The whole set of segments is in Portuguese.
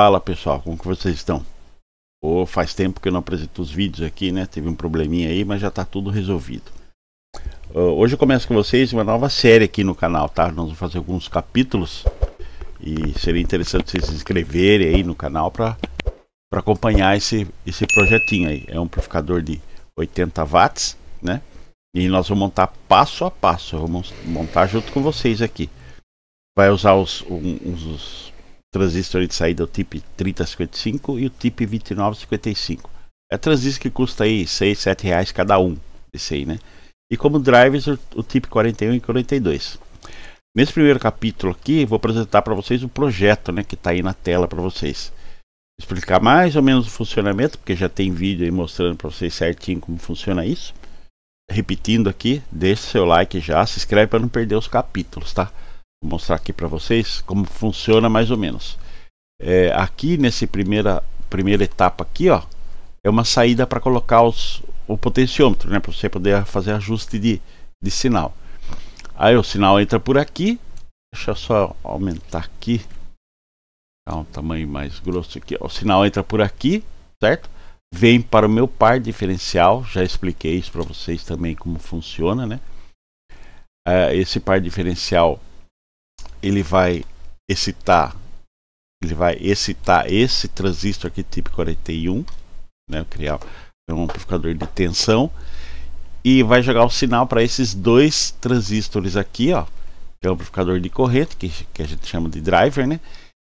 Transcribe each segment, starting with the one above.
Fala pessoal, como que vocês estão? Oh, faz tempo que eu não apresento os vídeos aqui, né? Teve um probleminha aí, mas já está tudo resolvido. Uh, hoje eu começo com vocês uma nova série aqui no canal, tá? Nós vamos fazer alguns capítulos e seria interessante vocês se inscreverem aí no canal para para acompanhar esse esse projetinho aí. É um amplificador de 80 watts, né? E nós vamos montar passo a passo. Eu vou montar junto com vocês aqui. Vai usar os, um, uns, os transistor de saída é o TIP 3055 e o TIP 2955. É transistor que custa aí 6, 7 reais cada um, esse aí, né? E como drivers, o, o TIP 41 e 42. Nesse primeiro capítulo aqui, vou apresentar para vocês o projeto, né, que está aí na tela para vocês. Explicar mais ou menos o funcionamento, porque já tem vídeo aí mostrando para vocês certinho como funciona isso. Repetindo aqui, deixe seu like já, se inscreve para não perder os capítulos, tá? Vou mostrar aqui para vocês como funciona mais ou menos. É, aqui nesse primeira primeira etapa aqui, ó, é uma saída para colocar os, o potenciômetro, né, para você poder fazer ajuste de, de sinal. Aí o sinal entra por aqui. Deixa eu só aumentar aqui. Dá um tamanho mais grosso aqui. O sinal entra por aqui, certo? Vem para o meu par diferencial. Já expliquei isso para vocês também como funciona, né? É, esse par diferencial ele vai excitar ele vai excitar esse transistor aqui tipo 41 né, criar um amplificador de tensão e vai jogar o sinal para esses dois transistores aqui ó que é o amplificador de corrente que, que a gente chama de driver né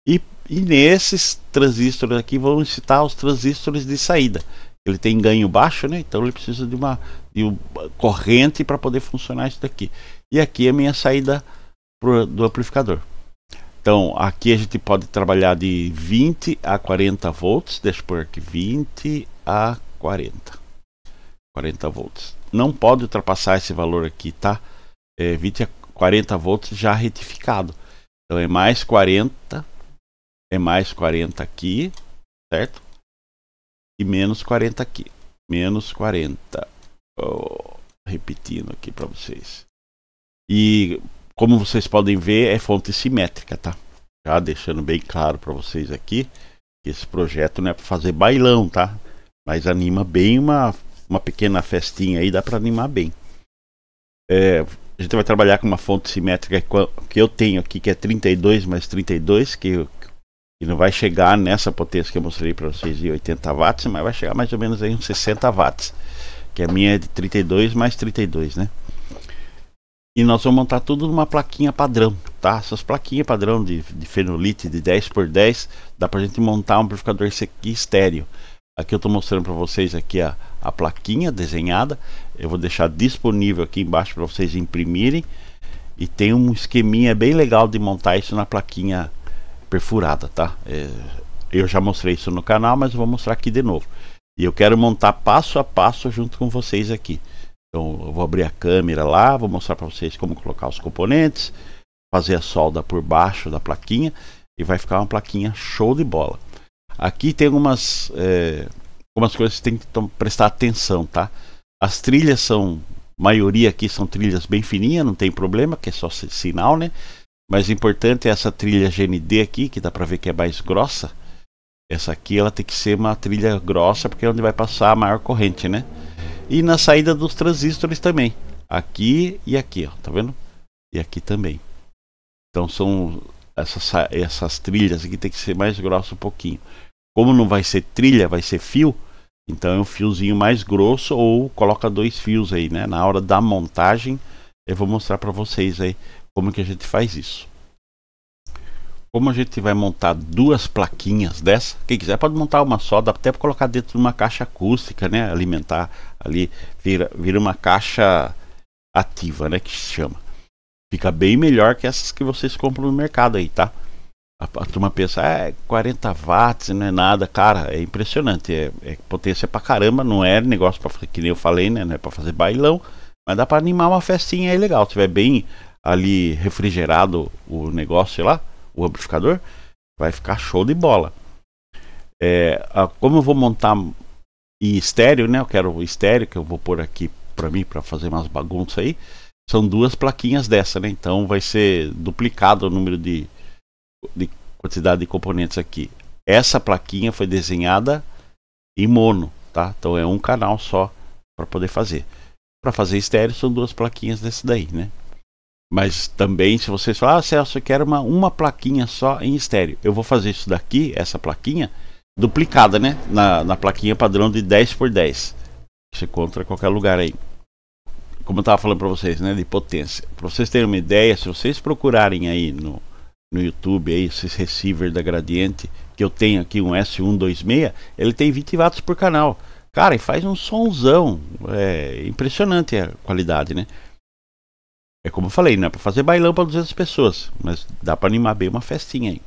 e, e nesses transistores aqui vão excitar os transistores de saída ele tem ganho baixo né então ele precisa de uma, de uma corrente para poder funcionar isso daqui e aqui é a minha saída do amplificador. Então aqui a gente pode trabalhar de 20 a 40 volts, deixa eu pôr aqui 20 a 40. 40 volts. Não pode ultrapassar esse valor aqui, tá? É 20 a 40 volts já retificado. Então é mais 40, é mais 40 aqui, certo? E menos 40 aqui. Menos 40. Oh, repetindo aqui para vocês. E como vocês podem ver, é fonte simétrica, tá? Já deixando bem claro para vocês aqui que esse projeto não é para fazer bailão, tá? Mas anima bem uma, uma pequena festinha aí, dá para animar bem. É, a gente vai trabalhar com uma fonte simétrica que eu tenho aqui, que é 32 mais 32, que, que não vai chegar nessa potência que eu mostrei para vocês de 80 watts, mas vai chegar mais ou menos aí uns 60 watts, que a minha é de 32 mais 32, né? E nós vamos montar tudo numa plaquinha padrão, tá? Essas plaquinhas padrão de, de fenolite de 10 por 10 dá pra gente montar um amplificador estéreo. Aqui eu estou mostrando para vocês aqui a, a plaquinha desenhada. Eu vou deixar disponível aqui embaixo para vocês imprimirem. E tem um esqueminha bem legal de montar isso na plaquinha perfurada, tá? É, eu já mostrei isso no canal, mas vou mostrar aqui de novo. E eu quero montar passo a passo junto com vocês aqui. Então eu vou abrir a câmera lá, vou mostrar para vocês como colocar os componentes, fazer a solda por baixo da plaquinha e vai ficar uma plaquinha show de bola. Aqui tem algumas, é, algumas coisas que tem que prestar atenção, tá? As trilhas são, maioria aqui são trilhas bem fininhas, não tem problema, que é só sinal, né? Mas o importante é essa trilha GND aqui, que dá para ver que é mais grossa. Essa aqui ela tem que ser uma trilha grossa, porque é onde vai passar a maior corrente, né? E na saída dos transistores também. Aqui e aqui, ó, tá vendo? E aqui também. Então são essas, essas trilhas aqui tem que ser mais grossa um pouquinho. Como não vai ser trilha, vai ser fio, então é um fiozinho mais grosso ou coloca dois fios aí, né? Na hora da montagem eu vou mostrar para vocês aí como que a gente faz isso. Como a gente vai montar duas plaquinhas dessa, quem quiser pode montar uma só, dá até para colocar dentro de uma caixa acústica, né? Alimentar ali, vira, vira uma caixa ativa, né? Que se chama. Fica bem melhor que essas que vocês compram no mercado aí, tá? A, a turma pensa, ah, é 40 watts, não é nada, cara, é impressionante, é, é potência pra caramba, não é negócio para que nem eu falei, né? Não é para fazer bailão, mas dá para animar uma festinha aí legal, se tiver bem ali refrigerado o negócio lá o amplificador, vai ficar show de bola. É, a, como eu vou montar e estéreo, né? Eu quero o estéreo que eu vou pôr aqui para mim para fazer umas bagunças aí. São duas plaquinhas dessa, né? Então vai ser duplicado o número de, de quantidade de componentes aqui. Essa plaquinha foi desenhada em mono, tá? Então é um canal só para poder fazer. Para fazer estéreo são duas plaquinhas desse daí, né? Mas também, se vocês falarem, ah, Celso, eu quero uma, uma plaquinha só em estéreo. Eu vou fazer isso daqui, essa plaquinha, duplicada, né? Na, na plaquinha padrão de 10 por 10 Você encontra em qualquer lugar aí. Como eu estava falando para vocês, né? De potência. Para vocês terem uma ideia, se vocês procurarem aí no, no YouTube aí, esses receiver da Gradiente, que eu tenho aqui um S126, ele tem 20 watts por canal. Cara, e faz um sonzão. É impressionante a qualidade, né? É como eu falei, não é para fazer bailão para 200 pessoas, mas dá para animar bem uma festinha aí.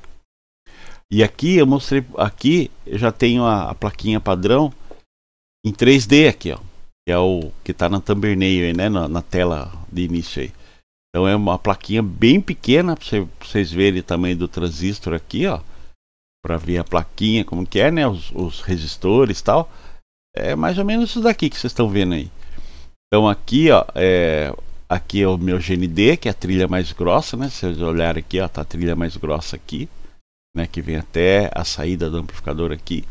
E aqui eu mostrei, aqui eu já tenho a, a plaquinha padrão em 3D aqui, ó, que é o que está na thumbnail aí, né, na, na, tela de início aí. Então é uma plaquinha bem pequena para cê, vocês verem o tamanho do transistor aqui, ó, para ver a plaquinha como que é, né, os, os resistores tal. É mais ou menos isso daqui que vocês estão vendo aí. Então aqui, ó, é, aqui é o meu GND, que é a trilha mais grossa, né? Se vocês olharem aqui, ó, tá a trilha mais grossa aqui, né? Que vem até a saída do amplificador aqui.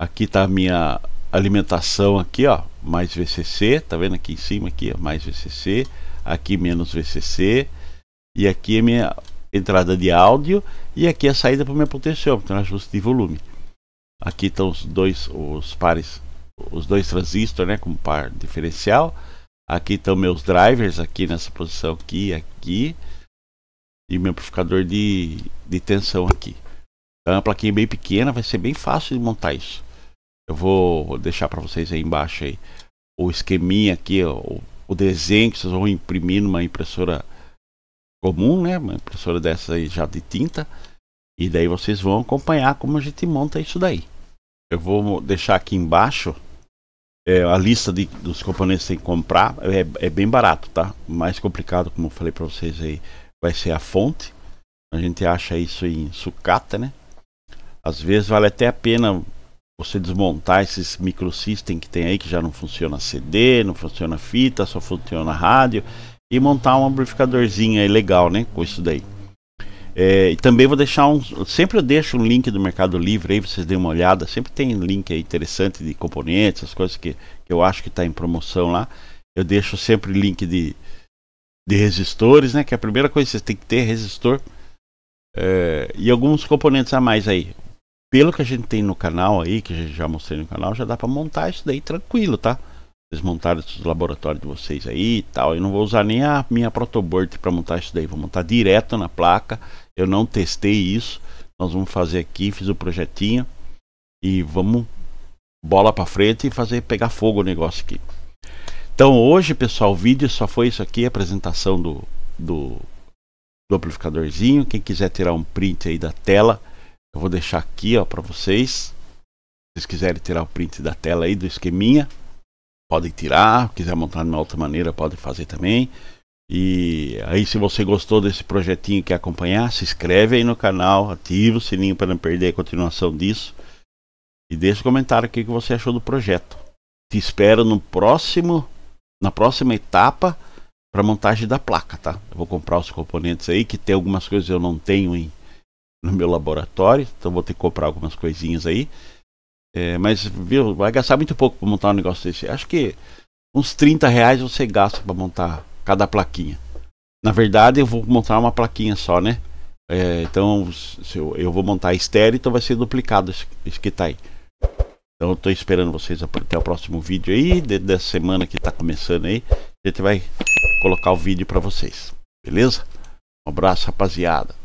Aqui tá a minha alimentação aqui, ó, mais VCC, tá vendo aqui em cima aqui, ó, mais VCC, aqui menos VCC, e aqui é a minha entrada de áudio e aqui é a saída para o meu potenciômetro, um né, ajuste de volume. Aqui estão os dois os pares, os dois transistores, né, com par diferencial Aqui estão meus drivers, aqui nessa posição aqui, aqui. E meu amplificador de, de tensão aqui. Então é uma plaquinha bem pequena, vai ser bem fácil de montar isso. Eu vou deixar para vocês aí embaixo aí o esqueminha aqui, ó, o, o desenho que vocês vão imprimir numa impressora comum, né? Uma impressora dessa aí já de tinta. E daí vocês vão acompanhar como a gente monta isso daí. Eu vou deixar aqui embaixo é, a lista de, dos componentes que tem que comprar é, é, bem barato, tá? O mais complicado, como eu falei para vocês aí, vai ser a fonte. A gente acha isso em sucata, né? Às vezes vale até a pena você desmontar esses microsystem que tem aí, que já não funciona CD, não funciona fita, só funciona rádio, e montar um amplificadorzinho aí legal, né? Com isso daí. É, e também vou deixar um. Sempre eu deixo um link do Mercado Livre aí, vocês dêem uma olhada. Sempre tem link interessante de componentes, as coisas que, que eu acho que está em promoção lá. Eu deixo sempre link de, de resistores, né? Que é a primeira coisa que você tem que ter resistor. É, e alguns componentes a mais aí. Pelo que a gente tem no canal aí, que a gente já mostrei no canal, já dá para montar isso daí tranquilo, tá? Vocês montaram os laboratórios de vocês aí e tal. Eu não vou usar nem a minha protoboard para montar isso daí. Vou montar direto na placa. Eu não testei isso. Nós vamos fazer aqui, fiz o um projetinho. E vamos bola para frente e fazer pegar fogo o negócio aqui. Então hoje, pessoal, o vídeo só foi isso aqui, a apresentação do, do, do amplificadorzinho. Quem quiser tirar um print aí da tela, eu vou deixar aqui ó para vocês. Se vocês quiserem tirar o print da tela aí do esqueminha, pode tirar, quiser montar de uma outra maneira, pode fazer também. E aí, se você gostou desse projetinho e quer acompanhar, se inscreve aí no canal, ativa o sininho para não perder a continuação disso. E deixa um comentário aqui que você achou do projeto. Te espero no próximo, na próxima etapa para montagem da placa, tá? Eu vou comprar os componentes aí, que tem algumas coisas eu não tenho em, no meu laboratório, então vou ter que comprar algumas coisinhas aí. É, mas, viu, vai gastar muito pouco para montar um negócio desse. Acho que uns 30 reais você gasta para montar cada plaquinha. Na verdade, eu vou montar uma plaquinha só, né? É, então, se eu, eu, vou montar estéreo, então vai ser duplicado esse, esse que tá aí. Então, estou esperando vocês até o próximo vídeo aí, dessa semana que está começando aí. A gente vai colocar o vídeo para vocês, beleza? Um abraço, rapaziada.